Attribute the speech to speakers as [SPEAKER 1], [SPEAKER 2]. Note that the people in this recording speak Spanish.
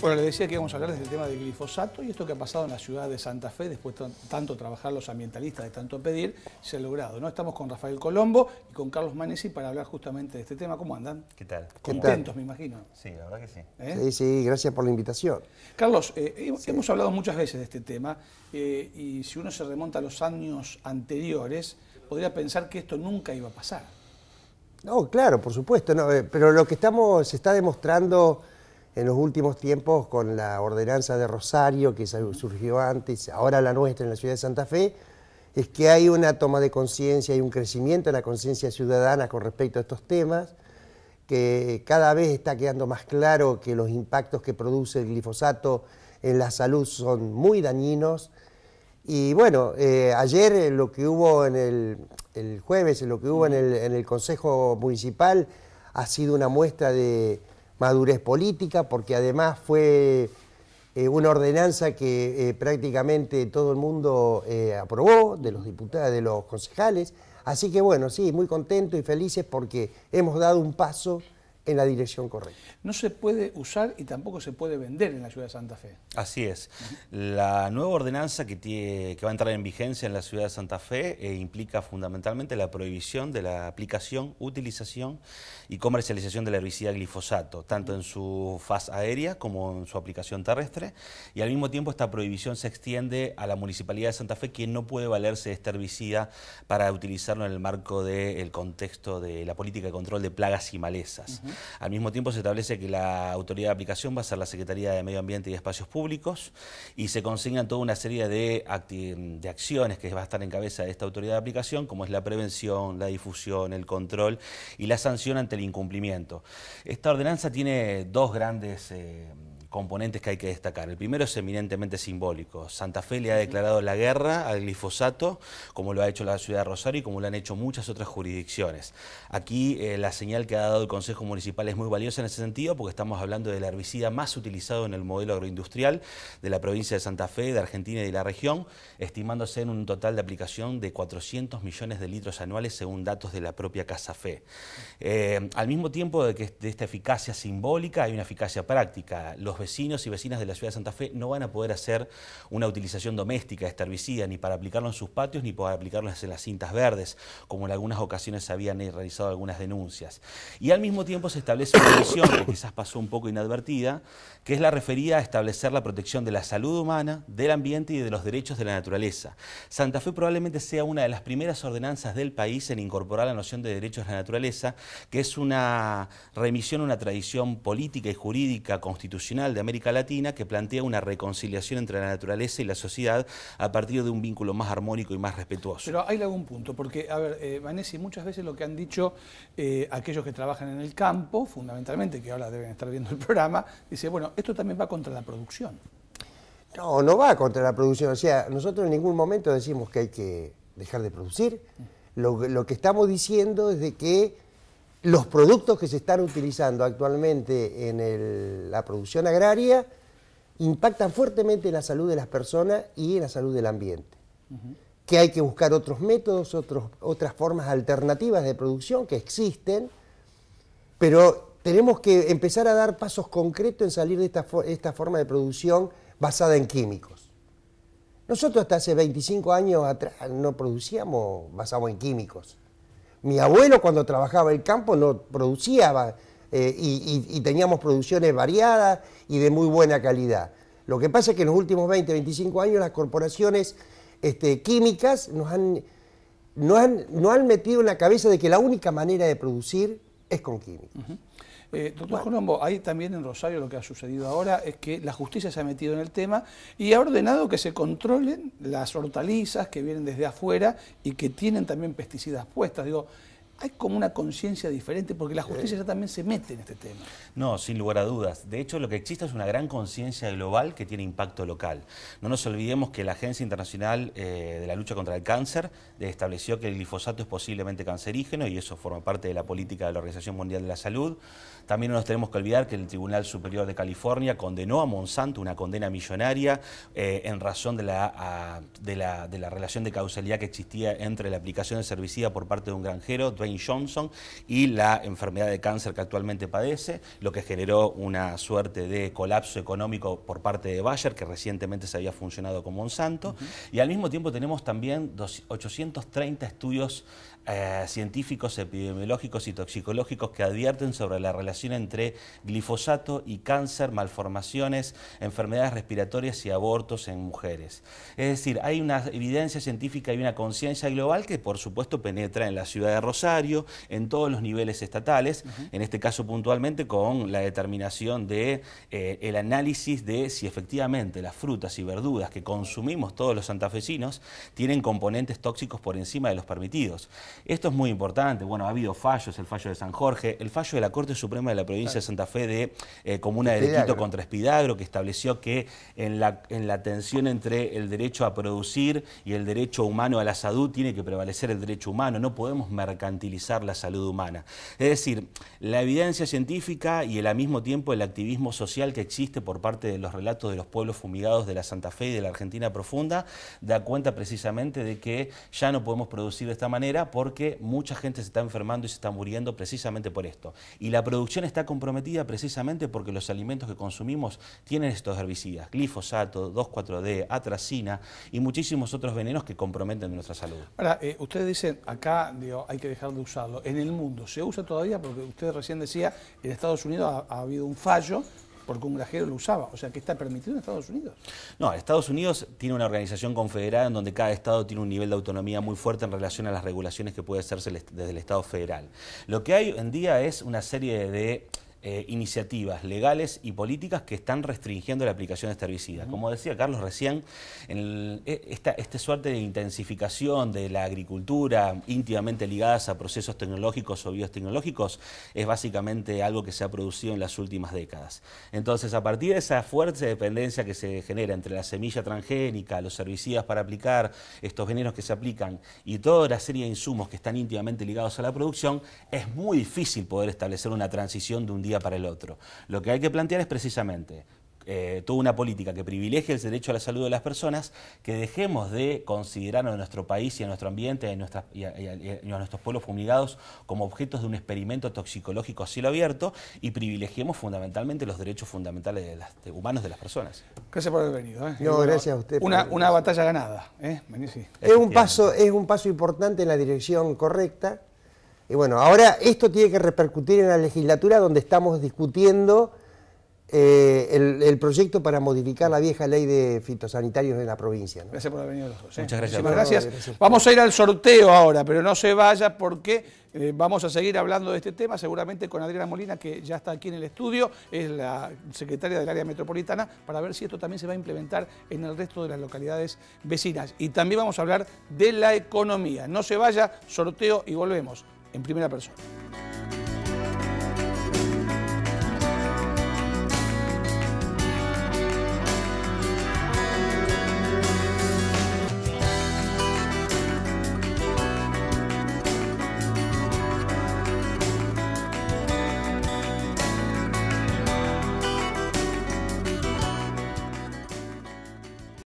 [SPEAKER 1] Bueno, le decía que íbamos a hablar desde el tema del glifosato y esto que ha pasado en la ciudad de Santa Fe, después de tanto trabajar los ambientalistas, de tanto pedir, se ha logrado. ¿no? Estamos con Rafael Colombo y con Carlos Manesi para hablar justamente de este tema. ¿Cómo andan? ¿Qué tal? Contentos, me imagino. Sí, la verdad que sí. ¿Eh? Sí,
[SPEAKER 2] sí, gracias por la invitación.
[SPEAKER 1] Carlos, eh, hemos hablado muchas veces de este tema eh, y si uno se remonta a los años anteriores, podría pensar que esto nunca iba a pasar.
[SPEAKER 2] No, claro, por supuesto, no, pero lo que estamos, se está demostrando en los últimos tiempos con la ordenanza de Rosario, que surgió antes, ahora la nuestra en la ciudad de Santa Fe, es que hay una toma de conciencia, y un crecimiento en la conciencia ciudadana con respecto a estos temas, que cada vez está quedando más claro que los impactos que produce el glifosato en la salud son muy dañinos. Y bueno, eh, ayer lo que hubo en el, jueves, lo que hubo en en el Consejo Municipal, ha sido una muestra de, madurez política, porque además fue eh, una ordenanza que eh, prácticamente todo el mundo eh, aprobó, de los diputados, de los concejales. Así que bueno, sí, muy contentos y felices porque hemos dado un paso en la dirección correcta.
[SPEAKER 1] No se puede usar y tampoco se puede vender en la ciudad de Santa Fe.
[SPEAKER 3] Así es. La nueva ordenanza que, va a entrar en vigencia en la ciudad de Santa Fe eh, implica fundamentalmente la prohibición de la aplicación, utilización y comercialización de la herbicida glifosato, tanto en su faz aérea como en su aplicación terrestre. Y al mismo tiempo esta prohibición se extiende a la Municipalidad de Santa Fe, quien no puede valerse de este herbicida para utilizarlo en el marco del contexto de la política de control de plagas y malezas. Al mismo tiempo se establece que la autoridad de aplicación va a ser la Secretaría de Medio Ambiente y Espacios Públicos y se consignan toda una serie de, acciones que va a estar en cabeza de esta autoridad de aplicación, como es la prevención, la difusión, el control y la sanción ante el incumplimiento. Esta ordenanza tiene dos grandes... Eh, componentes que hay que destacar. El primero es eminentemente simbólico. Santa Fe le ha declarado la guerra al glifosato, como lo ha hecho la ciudad de Rosario y como lo han hecho muchas otras jurisdicciones. Aquí eh, la señal que ha dado el Consejo Municipal es muy valiosa en ese sentido, porque estamos hablando del herbicida más utilizado en el modelo agroindustrial de la provincia de Santa Fe, de Argentina y de la región, estimándose en un total de aplicación de 400 millones de litros anuales, según datos de la propia Casa Fe. Eh, al mismo tiempo de que de esta eficacia simbólica, hay una eficacia práctica. Los vecinos y vecinas de la ciudad de Santa Fe no van a poder hacer una utilización doméstica de este herbicida, ni para aplicarlo en sus patios, ni para aplicarlo en las cintas verdes, como en algunas ocasiones habían realizado algunas denuncias. Y al mismo tiempo se establece una misión que quizás pasó un poco inadvertida, que es la referida a establecer la protección de la salud humana, del ambiente y de los derechos de la naturaleza. Santa Fe probablemente sea una de las primeras ordenanzas del país en incorporar la noción de derechos de la naturaleza, que es una remisión a una tradición política y jurídica constitucional de América Latina que plantea una reconciliación entre la naturaleza y la sociedad a partir de un vínculo más armónico y más respetuoso. Pero hay
[SPEAKER 1] algún punto, porque, a ver, eh, muchas veces lo que han dicho eh, aquellos que trabajan en el campo, fundamentalmente, que ahora deben estar viendo el programa, dice, bueno, esto también va contra la producción.
[SPEAKER 2] No, no va contra la producción. O sea, nosotros en ningún momento decimos que hay que dejar de producir. Mm. Lo, lo que estamos diciendo es de que los productos que se están utilizando actualmente en la producción agraria impactan fuertemente en la salud de las personas y en la salud del ambiente. Que hay que buscar otros métodos, otras formas alternativas de producción que existen, pero tenemos que empezar a dar pasos concretos en salir de esta, esta forma de producción basada en químicos. Nosotros hasta hace 25 años atrás no producíamos basado en químicos. Mi abuelo cuando trabajaba el campo no producía eh, y, teníamos producciones variadas y de muy buena calidad. Lo que pasa es que en los últimos 20, 25 años las corporaciones este, químicas nos han, no, han, metido en la cabeza de que la única manera de producir es con químicos.
[SPEAKER 1] Eh, doctor Colombo, ahí también en Rosario lo que ha sucedido ahora es que la justicia se ha metido en el tema y ha ordenado que se controlen las hortalizas que vienen desde afuera y que tienen también pesticidas puestas hay como una conciencia diferente porque la justicia ya también se mete en este tema.
[SPEAKER 3] No, sin lugar a dudas. De hecho, lo que existe es una gran conciencia global que tiene impacto local. No nos olvidemos que la Agencia Internacional eh, de la Lucha contra el Cáncer estableció que el glifosato es posiblemente cancerígeno y eso forma parte de la política de la Organización Mundial de la Salud. También no nos tenemos que olvidar que el Tribunal Superior de California condenó a Monsanto una condena millonaria eh, en razón de la, de la, relación de causalidad que existía entre la aplicación de servicio por parte de un granjero, Johnson y la enfermedad de cáncer que actualmente padece, lo que generó una suerte de colapso económico por parte de Bayer, que recientemente se había funcionado con Monsanto. santo. Y al mismo tiempo tenemos también 830 estudios eh, científicos, epidemiológicos y toxicológicos que advierten sobre la relación entre glifosato y cáncer, malformaciones, enfermedades respiratorias y abortos en mujeres. Es decir, hay una evidencia científica y una conciencia global que por supuesto penetra en la ciudad de Rosario en todos los niveles estatales, en este caso puntualmente con la determinación de eh, el análisis de si efectivamente las frutas y verduras que consumimos todos los santafesinos tienen componentes tóxicos por encima de los permitidos. Esto es muy importante. Bueno, ha habido fallos, el fallo de San Jorge, el fallo de la Corte Suprema de la Provincia de Santa Fe de eh, Comuna de Quito contra Espidagro, que estableció que en la, en la tensión entre el derecho a producir y el derecho humano a la salud tiene que prevalecer el derecho humano. No podemos mercantilizar la salud humana. Es decir, la evidencia científica y el, al mismo tiempo el activismo social que existe por parte de los relatos de los pueblos fumigados de la Santa Fe y de la Argentina profunda da cuenta precisamente de que ya no podemos producir de esta manera porque mucha gente se está enfermando y se está muriendo precisamente por esto. Y la producción está comprometida precisamente porque los alimentos que consumimos tienen estos herbicidas, glifosato, 2,4-D, atracina y muchísimos otros venenos que comprometen nuestra salud.
[SPEAKER 1] Ahora, eh, ustedes dicen, acá digo, hay que dejar usarlo. En el mundo, ¿se usa todavía? Porque usted recién decía, en Estados Unidos ha, habido un fallo porque un grajero lo usaba. O sea, ¿qué está permitido en Estados Unidos.
[SPEAKER 3] No, Estados Unidos tiene una organización confederada en donde cada estado tiene un nivel de autonomía muy fuerte en relación a las regulaciones que puede hacerse desde el Estado federal. Lo que hay hoy en día es una serie de eh, iniciativas legales y políticas que están restringiendo la aplicación de este herbicida. Como decía Carlos recién, e, esta, esta, suerte de intensificación de la agricultura íntimamente ligadas a procesos tecnológicos o biotecnológicos es básicamente algo que se ha producido en las últimas décadas. Entonces, a partir de esa fuerte dependencia que se genera entre la semilla transgénica, los herbicidas para aplicar, estos venenos que se aplican y toda la serie de insumos que están íntimamente ligados a la producción, es muy difícil poder establecer una transición de un día para el otro. Lo que hay que plantear es precisamente eh, toda una política que privilegie el derecho a la salud de las personas, que dejemos de considerar a nuestro país y a nuestro ambiente a y, a, nuestros pueblos fumigados como objetos de un experimento toxicológico a cielo abierto y privilegiemos fundamentalmente los derechos fundamentales de humanos de las personas. Gracias por haber
[SPEAKER 1] venido. ¿eh? gracias a usted. Una, batalla ganada. ¿eh?
[SPEAKER 3] Es, un
[SPEAKER 2] paso, es un paso importante en la dirección correcta y bueno, ahora esto tiene que repercutir en la legislatura donde estamos discutiendo eh, el, proyecto para modificar la vieja ley de fitosanitarios de la provincia.
[SPEAKER 1] Gracias por haber venido. Muchas gracias.
[SPEAKER 2] Vamos a ir al sorteo
[SPEAKER 1] ahora, pero no se vaya porque eh, vamos a seguir hablando de este tema, seguramente con Adriana Molina, que ya está aquí en el estudio, es la secretaria del área metropolitana, para ver si esto también se va a implementar en el resto de las localidades vecinas. Y también vamos a hablar de la economía. No se vaya, sorteo y volvemos en primera persona.